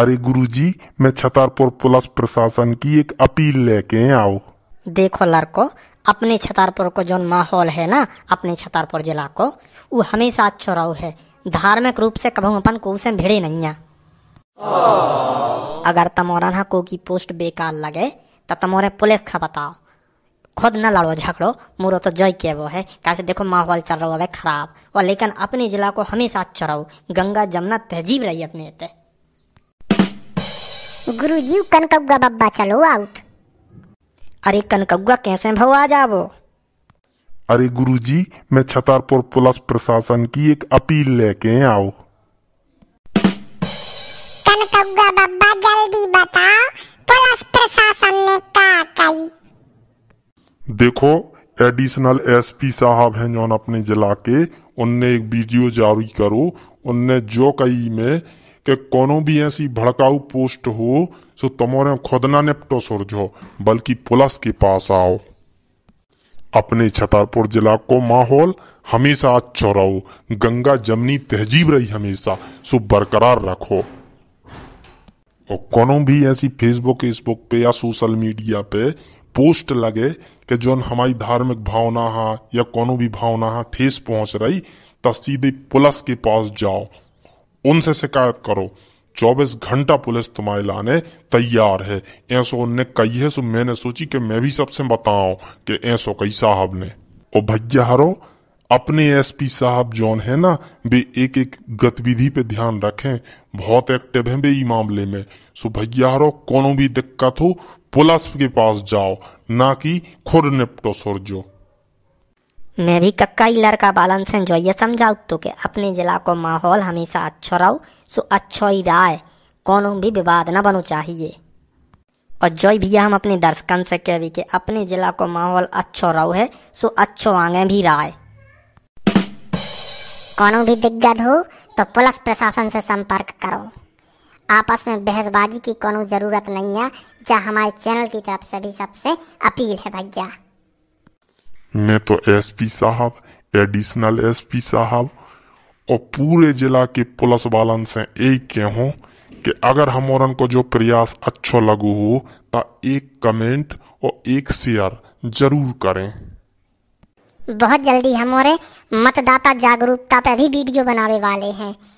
अरे गुरुजी मैं छतरपुर पुलिस प्रशासन की एक अपील लेके आओ देखो लड़को अपने छतरपुर को जो माहौल है ना अपने छतरपुर जिला को वो हमेशा अच्छो रहो है धार्मिक रूप से कभी अपन को उसे भिड़े नहीं है अगर तमोरा को की पोस्ट बेकार लगे तो तमोरे पुलिस का बताओ खुद न लड़ो झगड़ो मुरो तो जय के वो है कैसे देखो माहौल चल रहा है खराब और लेकिन अपने जिला को हमेशा अच्छा रहो गंगा जमुना तहजीब रही अपने इतने गुरुजी कनकौगा बब्बा चलो आउट अरे कनकौगा कैसे भाव आ जाओ अरे गुरुजी मैं छतरपुर पुलिस प्रशासन की एक अपील लेके आओ कनकौगा बब्बा जल्दी बताओ पुलिस प्रशासन ने क्या कही देखो एडिशनल एसपी साहब हैं जो अपने जिला के उनने एक वीडियो जारी करो उनने जो कही में કે કોનો બી ऐसी भड़काऊ पोस्ट हो सो तुम्हारे खुद ना निपटो सुलझो बल्कि पुलिस के पास आओ अपने छतरपुर जिला को माहौल हमेशा अच्छा रहो गंगा जमनी तहजीब रही हमेशा सो बरकरार रखो और कोनो भी ऐसी फेसबुक फेसबुक पे या सोशल मीडिया पे पोस्ट लगे कि जो हमारी धार्मिक भावना है या कोनो भी भावना है ठेस पहुंच रही तो सीधे पुलिस के पास जाओ उनसे शिकायत करो चौबीस घंटा पुलिस तुम्हारे लाने तैयार है ऐसो ने कही है सो मैंने सोची कि मैं भी सबसे बताऊ कि ऐसो कई साहब ने ओ भैया हरो अपने एसपी साहब जॉन है ना वे एक एक गतिविधि पे ध्यान रखें बहुत एक्टिव हैं वे मामले में सो भैया हरो कोनो भी दिक्कत हो पुलिस के पास जाओ ना कि खुद निपटो सुरजो मैं भी कक्का लड़का बालन से जो ये समझाऊ तो के अपने जिला को माहौल हमेशा अच्छो रहो सो अच्छो ही राय कोनो भी विवाद ना बनो चाहिए और जो भी हम अपने दर्शकन से कह के अपने जिला को माहौल अच्छो रहो है सो अच्छो आगे भी राय है कोनो भी दिक्कत हो तो पुलिस प्रशासन से संपर्क करो आपस में बहसबाजी की कोनो जरूरत नहीं है जहाँ हमारे चैनल की तरफ से भी सबसे अपील है भैया ने तो एसपी साहब एडिशनल एसपी साहब और पूरे जिला के पुलिस वालन से यही कहूँ कि अगर हमोरन को जो प्रयास अच्छो लगू हो तो एक कमेंट और एक शेयर जरूर करें बहुत जल्दी हमारे मतदाता जागरूकता पे भी वीडियो बनावे वाले हैं